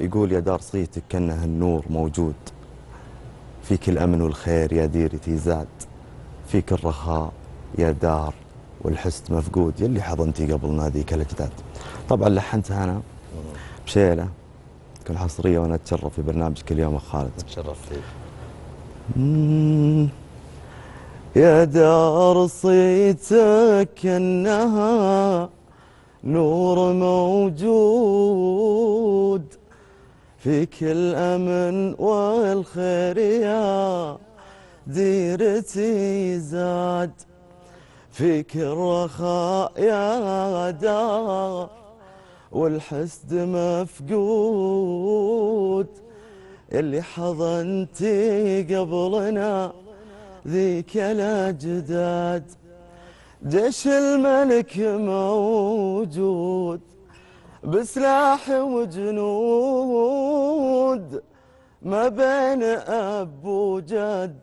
يقول يا دار صيتك كأنه النور موجود فيك الأمن والخير يا ديرتي زاد فيك الرخاء يا دار والحسد مفقود يلي حضنتي قبل ناديك الأجداد طبعا لحنتها أنا بشيلة تكون حصرية وأنا أتشرف في برنامجك اليوم أخ خالد أتشرف فيك يا دار صيتك كأنها نور موجود فيك الأمن والخير يا ديرتي زاد فيك الرخاء يا دار والحسد مفقود اللي حضنتي قبلنا ذيك الأجداد جيش الملك موجود بسلاح وجنود ما بين أب وجد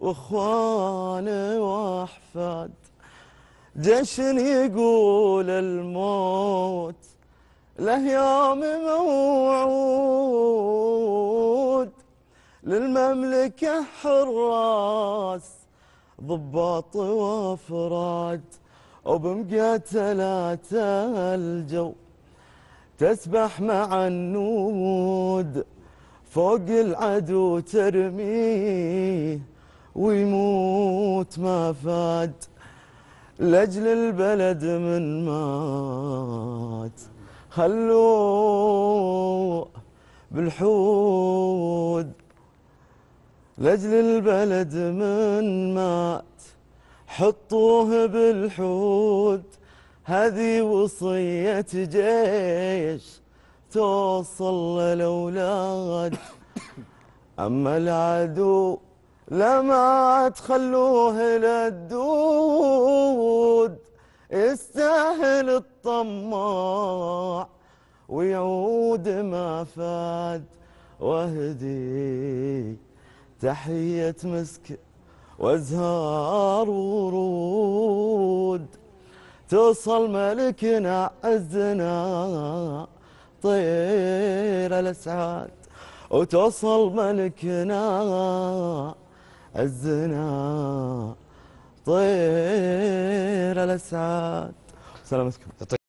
واخوان وأحفاد جيش يقول الموت له يوم موعود للمملكة حراس ضباط وافراد وبمقاتلات الجو تسبح مع النود فوق العدو ترميه ويموت ما فاد لأجل البلد من مات خلوه بالحود لأجل البلد من مات حطوه بالحود هذه وصية جيش توصل للأولاد أما العدو لما تخلوه للدود يستاهل الطماع ويعود ما فاد واهدي تحية مسك وازهار ورود توصل ملكنا عزنا طير الاسعاد وتوصل ملكنا عزنا طير الاسعاد سلامتكم